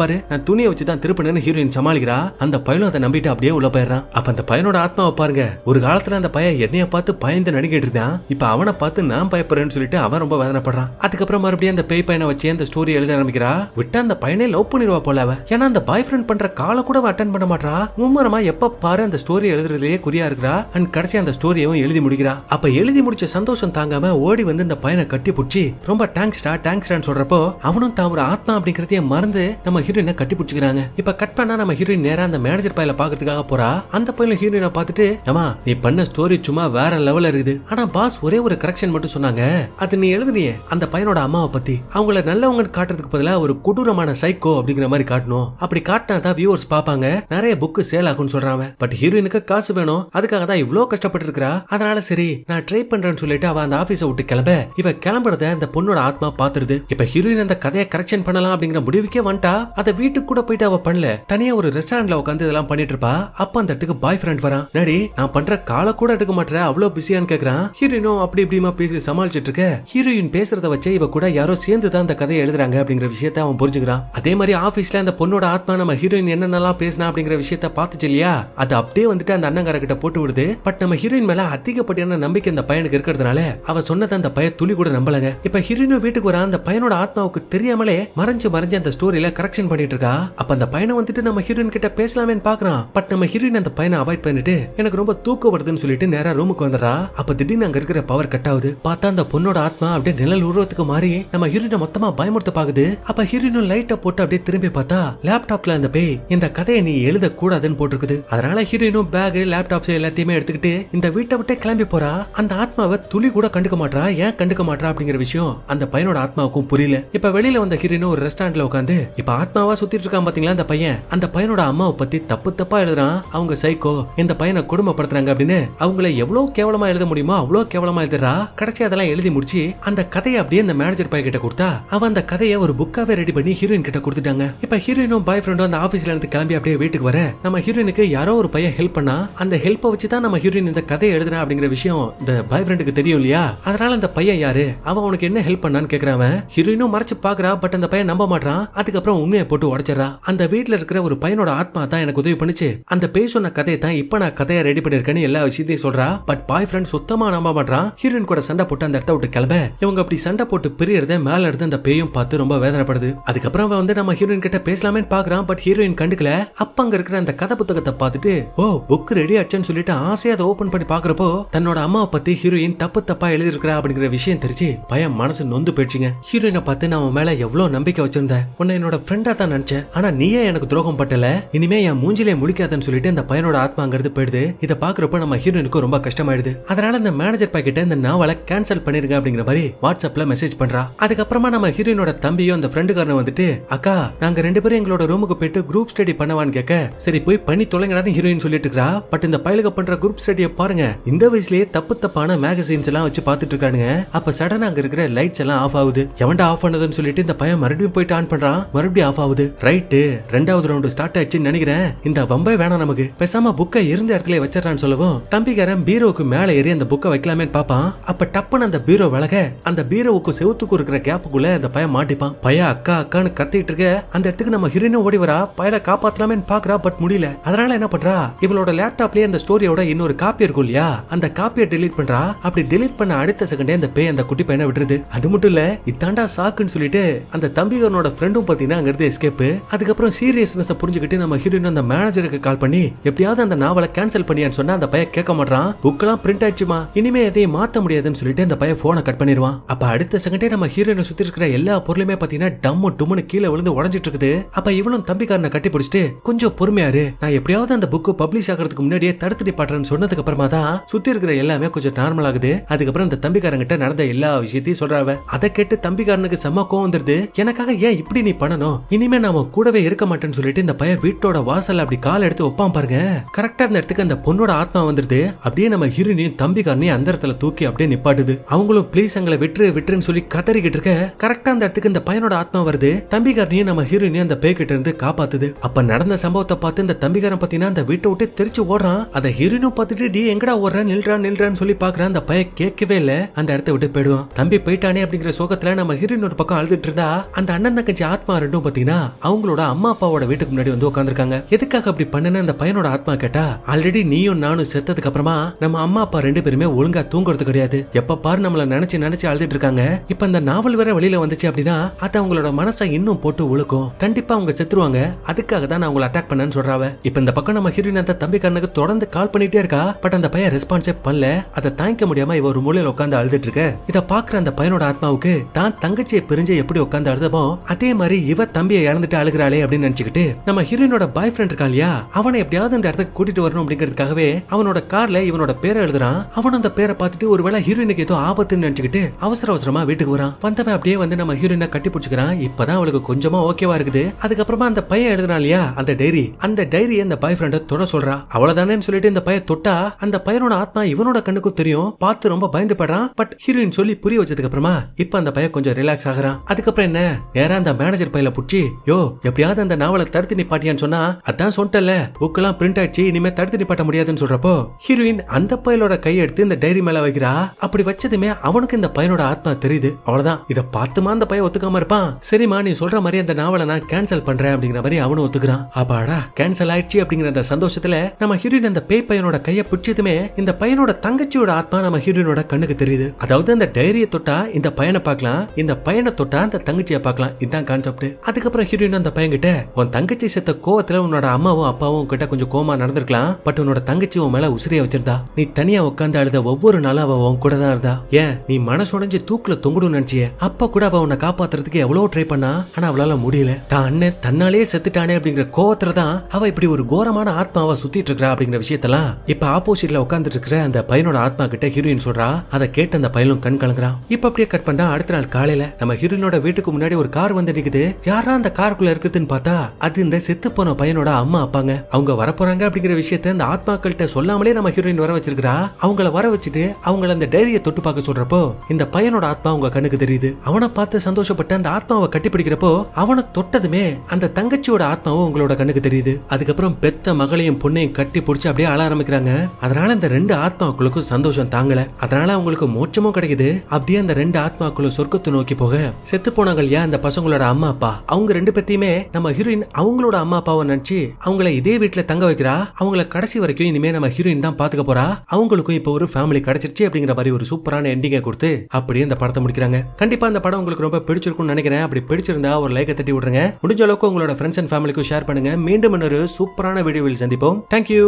பாரு நான் துணியை வச்சு தான் ஹீரோயின் சமாளிக்கிறா அந்த பையனும் அதை நம்பிட்டு அப்படியே உள்ள போயிடுறான் அப்ப அந்த பையனோட ஆத்மாவை பாருங்க ஒரு காலத்துல அந்த பையன் என்னைய பார்த்து பயந்து நடிக்கிட்டு இருந்தான் இப்ப அவனை பார்த்து நான் பயப்படுறேன்னு சொல்லிட்டு அவன் ரொம்ப வேதனைப்படுறான் அதுக்கப்புறம் மறுபடியும் அந்த பேய் பையனை வச்சு அந்த ஸ்டோரி எழுத ஆரம்பிக்கிறா விட்டா அந்த பையனை லவ் பண்ணிடுவா போல அவ ஏன்னா அந்த பாய் ஃப்ரெண்ட் பண்ற காலை கூட அட்டன் பண்ண மாட்டா மும்மரமா எப்ப பாரு அந்த ஸ்டோரி எழுதுறதுலயே குறியா இருக்கிறா அண்ட் கடைசி அந்த ஸ்டோரியவும் எழுதி முடிக்கிறா அப்ப எழுதி முடிச்ச சந்தோஷம் தாங்காம ஓடி வந்து இந்த பையனை கட்டி ரொம்ப டேங்க்ஸ் டேங்க்ஸ்டா டேங்க்ஸ்டான்னு சொல்றப்போ அவனும் தான் ஒரு ஆத்மா அப்படிங்கறதையே மறந்து நம்ம ஹீரோயினை கட்டி பிடிச்சிக்கிறாங்க இப்ப கட் பண்ணா நம்ம ஹீரோயின் நேரா அந்த மேனேஜர் பையில பாக்குறதுக்காக போறா அந்த பையில ஹீரோயினை பார்த்துட்டு ஏமா நீ பண்ண ஸ்டோரி சும்மா வேற லெவல்ல இருக்குது ஆனா பாஸ் ஒரே ஒரு கரெக்ஷன் மட்டும் சொன்னாங்க அது நீ எழுதுனியே அந்த பையனோட அம்மாவை பத்தி அவங்கள நல்லவங்க காட்டுறதுக்கு பதிலா ஒரு கொடூரமான சைக்கோ அப்படிங்கிற மாதிரி காட்டணும் அப்படி காட்டினா தான் வியூவர்ஸ் பாப்பாங்க நிறைய புக்கு சேல் ஆகும்னு சொல்றாங்க பட் ஹீரோயினுக்கு காசு வேணும் அதுக்காக தான் இவ்வளவு கஷ்டப்பட்டு இருக்கிறா அதனால சரி நான் ட்ரை பண்றேன்னு சொல்லிட்டு அவ அந்த ஆபீஸை விட்டு கிளம்ப இவ கிளம்புறத அந்த பொண்ணோட ஆத்மா ஆத்மா பாத்துருது இப்ப ஹீரோயின் அந்த கதையை கரெக்ஷன் பண்ணலாம் அப்படிங்கிற முடிவுக்கே வந்துட்டா அதை வீட்டுக்கு கூட போயிட்டு அவ பண்ணல தனியா ஒரு ரெஸ்டாரண்ட்ல உட்காந்து இதெல்லாம் பண்ணிட்டு இருப்பா அப்ப அந்த இடத்துக்கு பாய் ஃப்ரெண்ட் வரான் நடி நான் பண்ற கால கூட எடுக்க மாட்டேன் அவ்வளவு பிஸியான்னு கேக்குறான் ஹீரோயினும் அப்படி இப்படிமா பேசி சமாளிச்சிட்டு இருக்க ஹீரோயின் பேசுறத வச்சு இவ கூட யாரோ சேர்ந்து தான் அந்த கதையை எழுதுறாங்க அப்படிங்கிற விஷயத்த அவன் புரிஞ்சுக்கிறான் அதே மாதிரி ஆபீஸ்ல அந்த பொண்ணோட ஆத்மா நம்ம ஹீரோயின் என்னென்னலாம் பேசினா அப்படிங்கிற விஷயத்த பாத்துச்சு இல்லையா அது அப்படியே வந்துட்டு அந்த அண்ணங்கார கிட்ட போட்டு விடுது பட் நம்ம ஹீரோயின் மேல அதிகப்படியான நம்பிக்கை அந்த பையனுக்கு இருக்கிறதுனால அவ சொன்னதை அந்த பையன் துளி கூட நம்பலங்க இப்ப ஹீரோயினும் வீட்டுக்கு வர அந்த பையனோட ஆத்மாவுக்கு தெரியாமலே மறைஞ்சு மறைஞ்சு அந்த ஸ்டோரியில கரெக்ஷன் பண்ணிட்டு இருக்கா அப்ப அந்த பையனை வந்துட்டு நம்ம ஹீரோயின் கிட்ட பேசலாமே பாக்குறான் பட் நம்ம ஹீரோயின் அந்த பையனை அவாய்ட் பண்ணிட்டு எனக்கு ரொம்ப தூக்கம் வருதுன்னு சொல்லிட்டு நேரா ரூமுக்கு வந்துடா அப்ப திடீர்னு அங்க இருக்கிற பவர் கட் ஆகுது பார்த்தா அந்த பொண்ணோட ஆத்மா அப்படியே நிழல் உருவத்துக்கு மாறி நம்ம ஹீரோயினை மொத்தமா பயமுறுத்த பாக்குது அப்ப ஹீரோயினும் லைட்டை போட்டு அப்படியே திரும்பி பார்த்தா லேப்டாப்ல அந்த பேய் இந்த கதையை நீ எழுத கூடாதுன்னு போட்டிருக்குது அதனால ஹீரோயினும் பேக் லேப்டாப்ஸ் எல்லாத்தையுமே எடுத்துக்கிட்டு இந்த வீட்டை விட்டு கிளம்பி போறா அந்த ஆத்மாவை துளி கூட கண்டுக்க மாட்டா ஏன் கண்டுக்க மாட்டா அப்படிங்கிற விஷயம் அந்த பையன் பையனோட ஆத்மாவுக்கும் புரியல இப்ப வெளியில வந்த ஹிரினு ஒரு ரெஸ்டாரண்ட்ல உட்காந்து இப்ப ஆத்மாவா சுத்திட்டு இருக்கான் பாத்தீங்களா அந்த பையன் அந்த பையனோட அம்மாவை பத்தி தப்பு தப்பா எழுதுறான் அவங்க சைக்கோ இந்த பையனை குடும்பப்படுத்துறாங்க அப்படின்னு அவங்கள எவ்வளவு கேவலமா எழுத முடியுமோ அவ்வளவு கேவலமா எழுதுறா கடைசி அதெல்லாம் எழுதி முடிச்சு அந்த கதையை அப்படியே அந்த மேனேஜர் பையன் கிட்ட கொடுத்தா அவன் அந்த கதையை ஒரு புக்காவே ரெடி பண்ணி ஹீரோயின் கிட்ட கொடுத்துட்டாங்க இப்ப ஹீரோயினும் பாய் ஃப்ரெண்டும் அந்த ஆபீஸ்ல இருந்து கிளம்பி அப்படியே வீட்டுக்கு வர நம்ம ஹீரோயினுக்கு யாரோ ஒரு பையன் ஹெல்ப் பண்ணா அந்த ஹெல்ப்பை வச்சு தான் நம்ம ஹீரோயின் இந்த கதையை எழுதுறா அப்படிங்கிற விஷயம் இந்த பாய் ஃப்ரெண்டுக்கு தெரியும் இல்லையா அதனால அந்த பையன் யாரு அவன் உனக்கு என்ன ஹெல்ப் பண்ணான்னு கேக்குறவன் ஹீரோயினும் மறைச்சு பாக்குறா பட் அந்த பையன் நம்ப மாட்டான் அதுக்கப்புறம் உண்மையை போட்டு உடச்சிடறா அந்த வீட்டுல இருக்கிற ஒரு பையனோட ஆத்மா தான் எனக்கு உதவி பண்ணுச்சு அந்த பேய் சொன்ன கதையை தான் இப்ப நான் கதையை ரெடி பண்ணிருக்கேன்னு எல்லா விஷயத்தையும் சொல்றா பட் பாய் ஃப்ரெண்ட் சுத்தமா நம்ப மாட்டான் ஹீரோயின் கூட சண்டை போட்டு அந்த இடத்த விட்டு கிளம்ப இவங்க அப்படி சண்டை போட்டு பிரியறத மேல இருந்து அந்த பேயும் பார்த்து ரொம்ப வேதனைப்படுது அதுக்கப்புறம் அவன் வந்து நம்ம ஹீரோயின் கிட்ட பேசலாமே பாக்குறான் பட் ஹீரோயின் கண்டுக்கல அப்ப அங்க இருக்கிற அந்த கதை புத்தகத்தை பார்த்துட்டு ஓ புக் ரெடி ஆச்சுன்னு சொல்லிட்டு ஆசையா அதை ஓபன் பண்ணி பாக்குறப்போ தன்னோட அம்மாவை பத்தி ஹீரோயின் தப்பு தப்பா எழுதியிருக்கிறா அப்படிங்கிற விஷயம் தெரிஞ்சு பையன் மனசு நொந்து போய் போயிடுச்சிங்க ஹீரோயினை பார்த்து நான் உன் மேல எவ்வளவு நம்பிக்கை வச்சிருந்தேன் உன்னை என்னோட ஃப்ரெண்டா தான் நினைச்சேன் ஆனா நீயே எனக்கு துரோகம் பட்டல இனிமே என் மூஞ்சிலே முடிக்காதன்னு சொல்லிட்டு அந்த பையனோட ஆத்மாங்கிறது போயிடுது இதை பாக்குறப்ப நம்ம ஹீரோயினுக்கு ரொம்ப கஷ்டமாயிடுது அதனால இந்த மேனேஜர் பாக்கிட்ட இந்த நாவலை கேன்சல் பண்ணிருங்க அப்படிங்கிற மாதிரி வாட்ஸ்அப்ல மெசேஜ் பண்றா அதுக்கப்புறமா நம்ம ஹீரோயினோட தம்பியும் அந்த ஃப்ரெண்டுக்காரன் வந்துட்டு அக்கா நாங்க ரெண்டு பேரும் எங்களோட ரூமுக்கு போயிட்டு குரூப் ஸ்டடி பண்ணவான்னு கேட்க சரி போய் பண்ணி தொலைங்கடான்னு ஹீரோயின் சொல்லிட்டு இருக்கா பட் இந்த பயலுக பண்ற குரூப் ஸ்டடியை பாருங்க இந்த வயசுலயே தப்பு தப்பான மேகசின்ஸ் எல்லாம் வச்சு பாத்துட்டு இருக்கானுங்க அப்ப சடனா அங்க இருக்கிற லைட்ஸ் எல்லாம் ஆஃப் ஆஃப் ஆகுது எவன்டா ஆஃப் பண்ணதுன்னு சொல்லிட்டு இந்த பையன் மறுபடியும் போயிட்டு ஆன் பண்றான் மறுபடியும் ஆஃப் ஆகுது ரைட்டு ரெண்டாவது ரவுண்டு ஸ்டார்ட் ஆயிடுச்சுன்னு நினைக்கிறேன் இந்த வம்பே வேணாம் நமக்கு பேசாம புக்கை இருந்த இடத்துல வச்சிடறான்னு சொல்லவும் தம்பிக்காரன் பீரோவுக்கு மேல ஏறி அந்த புக்கை வைக்கலாமேன்னு பாப்பான் அப்ப டப்புன்னு அந்த பீரோ விலக அந்த பீரோவுக்கு செவத்துக்கு இருக்கிற கேப்புக்குள்ள அந்த பையன் மாட்டிப்பான் பையன் அக்கா அக்கான்னு கத்திட்டு இருக்க அந்த இடத்துக்கு நம்ம ஹிரினும் ஓடி வரா பையனை காப்பாத்தலாமேன்னு பாக்குறா பட் முடியல அதனால என்ன பண்றா இவளோட லேப்டாப்லயே அந்த ஸ்டோரியோட இன்னொரு காப்பி இருக்கும் இல்லையா அந்த காப்பியை டெலீட் பண்றா அப்படி டெலீட் பண்ண அடுத்த செகண்டே அந்த பேய் அந்த குட்டி பையனை விட்டுருது அது மட்டும் இல்ல இதாண்டா சாக்குன்னு சொல்லிட்டு அந்த தம்பிகரனோட ஃப்ரெண்டும் பாத்தீங்கன்னா அங்கிருந்து இருந்து எஸ்கேப் அதுக்கப்புறம் சீரியஸ்னஸ் புரிஞ்சுக்கிட்டு நம்ம ஹீரோயின் அந்த மேனேஜருக்கு கால் பண்ணி எப்படியாவது அந்த நாவலை கேன்சல் பண்ணியான்னு சொன்னா அந்த பையன் கேட்க மாட்டான் புக்கெல்லாம் பிரிண்ட் ஆயிடுச்சுமா இனிமே எதையும் மாத்த முடியாதுன்னு சொல்லிட்டு அந்த பையன் போனை கட் பண்ணிடுவான் அப்ப அடுத்த செகண்டே நம்ம ஹீரோயினை சுத்தி இருக்கிற எல்லா பொருளுமே பாத்தீங்கன்னா டம்மு டும்னு கீழே விழுந்து உடஞ்சிட்டு இருக்குது அப்ப இவனும் தம்பிக்காரனை கட்டி பிடிச்சிட்டு கொஞ்சம் பொறுமையாரு நான் எப்படியாவது அந்த புக்கு பப்ளிஷ் ஆகிறதுக்கு முன்னாடியே தடுத்து நிப்பாட்டுறேன்னு சொன்னதுக்கு அப்புறமா தான் சுத்தி இருக்கிற எல்லாமே கொஞ்சம் நார்மல் ஆகுது அதுக்கப்புறம் அந்த தம்பிக்காரங்கிட்ட நடந்த எல்லா விஷயத்தையும் சொல்றாவ அதை கேட்டு தம்பிக்காரனுக்கு செம்ம கோவம் வந்துருது எனக்காக ஏன் இப்படி நீ பண்ணணும் இனிமே நாம கூடவே இருக்க மாட்டேன்னு சொல்லிட்டு இந்த பையன் வீட்டோட வாசல் அப்படி கால் எடுத்து ஒப்பாம் பாருங்க கரெக்டா அந்த இடத்துக்கு அந்த பொண்ணோட ஆத்மா வந்துருது அப்படியே நம்ம ஹிரினியும் தம்பிக்காரனையும் அந்த இடத்துல தூக்கி அப்படியே நிப்பாட்டுது அவங்களும் பிளீஸ் எங்களை விட்டுரு விட்டுருன்னு சொல்லி கதறிக்கிட்டு இருக்க கரெக்டா அந்த இடத்துக்கு இந்த பையனோட ஆத்மா வருது தம்பிக்காரனையும் நம்ம ஹீரோனையும் அந்த கிட்ட இருந்து காப்பாத்துது அப்ப நடந்த சம்பவத்தை பார்த்து இந்த தம்பிக்காரன் பாத்தீங்கன்னா அந்த வீட்டை விட்டு தெரிச்சு ஓடுறான் அதை ஹீரோனும் பார்த்துட்டு டி எங்கடா ஓடுறான் நில்றான் நில்றான்னு சொல்லி பாக்குறான் அந்த பையன் கேட்கவே இல்ல அந்த இடத்த விட்டு போயிடுவான் தம்பி போயிட்டானே அப்படிங்கிற இருக்கிற சோகத்துல நம்ம ஹீரோயின் ஒரு பக்கம் அழுதுட்டு இருந்தா அந்த அண்ணன் தங்கச்சி ஆத்மா ரெண்டும் பாத்தீங்கன்னா அவங்களோட அம்மா அப்பாவோட வீட்டுக்கு முன்னாடி வந்து உட்காந்துருக்காங்க எதுக்காக அப்படி பண்ணனு அந்த பையனோட ஆத்மா கேட்டா ஆல்ரெடி நீயும் நானும் செத்ததுக்கு அப்புறமா நம்ம அம்மா அப்பா ரெண்டு பேருமே ஒழுங்கா தூங்குறது கிடையாது எப்ப பாரு நம்மள நினைச்சு நினைச்சு அழுதுட்டு இருக்காங்க இப்ப இந்த நாவல் வேற வெளியில வந்துச்சு அப்படின்னா அது அவங்களோட மனசை இன்னும் போட்டு ஒழுக்கும் கண்டிப்பா அவங்க செத்துருவாங்க அதுக்காக தான் நான் உங்களை அட்டாக் பண்ணேன்னு சொல்றாவ இப்ப இந்த பக்கம் நம்ம ஹீரோயின் அந்த தம்பிக்காரனுக்கு தொடர்ந்து கால் பண்ணிட்டே இருக்கா பட் அந்த பையன் ரெஸ்பான்ஸே பண்ணல அதை தாங்க முடியாம இவ ஒரு மூலையில் உட்காந்து அழுதுட்டு இருக்க இதை பாக்குற அந்த பையனோட ஆத்மாவுக்கு சீதாவுக்கு தான் தங்கச்சியை பிரிஞ்ச எப்படி உட்காந்து அழுதமோ அதே மாதிரி இவ தம்பியை இழந்துட்டு அழுகிறாளே அப்படின்னு நினைச்சுக்கிட்டு நம்ம ஹீரோயினோட பாய் ஃப்ரெண்ட் இருக்கான் இல்லையா அவனை எப்படியாவது இந்த இடத்துக்கு கூட்டிட்டு வரணும் அப்படிங்கிறதுக்காகவே அவனோட கார்ல இவனோட பேரை எழுதுறான் அவன் அந்த பேரை பார்த்துட்டு ஒருவேளை ஹீரோயினுக்கு ஏதோ ஆபத்துன்னு நினைச்சுக்கிட்டு அவசர அவசரமா வீட்டுக்கு வரான் வந்தவன் அப்படியே வந்து நம்ம ஹீரோயினை கட்டி பிடிச்சிக்கிறான் இப்பதான் அவளுக்கு கொஞ்சமா ஓகேவா இருக்குது அதுக்கப்புறமா அந்த பையன் எழுதுறான் இல்லையா அந்த டைரி அந்த டைரி அந்த பாய் ஃப்ரெண்ட தொட சொல்றான் அவ்வளவுதானேன்னு சொல்லிட்டு இந்த பையன் தொட்டா அந்த பையனோட ஆத்மா இவனோட கண்ணுக்கும் தெரியும் பார்த்து ரொம்ப பயந்து படுறான் பட் ஹீரோயின் சொல்லி புரிய வச்சதுக்கு அப்புறமா இப்ப இப்ப அந்த பையன் கொஞ்சம் ரிலாக்ஸ் ஆகிறான் அதுக்கப்புறம் என்ன நேரா அந்த மேனேஜர் பையில புடிச்சு யோ எப்படியாவது அந்த நாவலை தடுத்து நிப்பாட்டியான்னு சொன்னா அதான் சொன்னிட்டல எல்லாம் பிரிண்ட் ஆயிடுச்சு இனிமே தடுத்து நிப்பாட்ட முடியாதுன்னு சொல்றப்போ ஹீரோயின் அந்த பையலோட கையெடுத்து இந்த டைரி மேல வைக்கிறா அப்படி வச்சதுமே அவனுக்கு இந்த பையனோட ஆத்மா தெரியுது அவ்வளவுதான் இதை பார்த்துமா அந்த பையன் ஒத்துக்காம இருப்பான் சரிம்மா நீ சொல்ற மாதிரி அந்த நாவலை நான் கேன்சல் பண்றேன் அப்படிங்கிற மாதிரி அவனும் ஒத்துக்கிறான் அப்பாடா கேன்சல் ஆயிடுச்சு அப்படிங்கிற அந்த சந்தோஷத்துல நம்ம ஹீரோயின் அந்த பேய் பையனோட கையை பிடிச்சதுமே இந்த பையனோட தங்கச்சியோட ஆத்மா நம்ம ஹீரோயினோட கண்ணுக்கு தெரியுது அதாவது அந்த டைரியை தொட்டா இந்த பையனை ஹீரோயினை பார்க்கலாம் இந்த பையனை தொட்டா அந்த தங்கச்சியை பார்க்கலாம் இதான் கான்செப்ட் அதுக்கப்புறம் ஹீரோயின் அந்த பையன் கிட்ட உன் தங்கச்சி செத்த கோவத்துல உன்னோட அம்மாவும் அப்பாவும் கிட்ட கொஞ்சம் கோமா நடந்திருக்கலாம் பட் உன்னோட தங்கச்சி உன் மேல உசிரியா வச்சிருந்தா நீ தனியா உட்காந்து அழுத ஒவ்வொரு நாளும் அவ உன் கூட தான் இருந்தா ஏன் நீ மனசு உடஞ்சு தூக்குல தொங்குடும் நினைச்சிய அப்ப கூட அவ உன்னை காப்பாத்துறதுக்கு எவ்வளவு ட்ரை பண்ணா ஆனா அவளால முடியல தான் அண்ணன் தன்னாலே செத்துட்டானே அப்படிங்கிற கோவத்துல தான் அவ இப்படி ஒரு கோரமான ஆத்மாவா சுத்திட்டு இருக்கா அப்படிங்கிற விஷயத்தெல்லாம் இப்ப ஆப்போசிட்ல உட்காந்துட்டு இருக்கிற அந்த பையனோட ஆத்மா கிட்ட ஹீரோயின் சொல்றா அதை கேட்டு அந்த பையனும் கண் கலங்குறான் இப்ப அப்படியே கட் பண்ணா அடுத்த நாள் காலையில நம்ம ஹீரோனோட வீட்டுக்கு முன்னாடி ஒரு கார் வந்து நிக்குது யாரா அந்த காருக்குள்ள இருக்குதுன்னு பார்த்தா அது இந்த செத்து போன பையனோட அம்மா அப்பாங்க அவங்க வரப்போறாங்க அப்படிங்கிற விஷயத்த அந்த ஆத்மாக்கள்கிட்ட சொல்லாமலே நம்ம ஹீரோயின் வர வச்சிருக்கா அவங்கள வர வச்சுட்டு அவங்கள அந்த டைரியை தொட்டு பார்க்க சொல்றப்போ இந்த பையனோட ஆத்மா அவங்க கண்ணுக்கு தெரியுது அவனை பார்த்து சந்தோஷப்பட்டு அந்த ஆத்மாவை கட்டிப்பிடிக்கிறப்போ அவனை தொட்டதுமே அந்த தங்கச்சியோட ஆத்மாவும் உங்களோட கண்ணுக்கு தெரியுது அதுக்கப்புறம் பெத்த மகளையும் பொண்ணையும் கட்டி பிடிச்சி அப்படியே ஆள ஆரம்பிக்கிறாங்க அதனால இந்த ரெண்டு ஆத்மாக்களுக்கும் சந்தோஷம் தாங்கல அதனால அவங்களுக்கு மோட்சமும் கிடைக்குது அப்படியே அந்த ரெண்டு ஆத்மாக்களும் பசங்களுக்குள்ள சொர்க்கத்தை நோக்கி போக செத்து போனாங்க இல்லையா அந்த பசங்களோட அம்மா அப்பா அவங்க ரெண்டு பத்தியுமே நம்ம ஹீரோயின் அவங்களோட அம்மா அப்பாவை நினைச்சு அவங்கள இதே வீட்டுல தங்க வைக்கிறா அவங்கள கடைசி வரைக்கும் இனிமே நம்ம ஹீரோயின் தான் பாத்துக்க போறா அவங்களுக்கும் இப்போ ஒரு ஃபேமிலி கிடைச்சிருச்சு அப்படிங்கிற மாதிரி ஒரு சூப்பரான எண்டிங்கை கொடுத்து அப்படியே அந்த படத்தை முடிக்கிறாங்க கண்டிப்பா அந்த படம் உங்களுக்கு ரொம்ப பிடிச்சிருக்கும்னு நினைக்கிறேன் அப்படி பிடிச்சிருந்தா ஒரு லைக்கை தட்டி விடுறேங்க முடிஞ்ச அளவுக்கு உங்களோட ஃப்ரெண்ட்ஸ் அண்ட் ஃபேமிலிக்கும் ஷேர் பண்ணுங்க மீண்டும் இன்னொரு சூப்பரான வீடியோவில் சந்திப்போம் தேங்க்யூ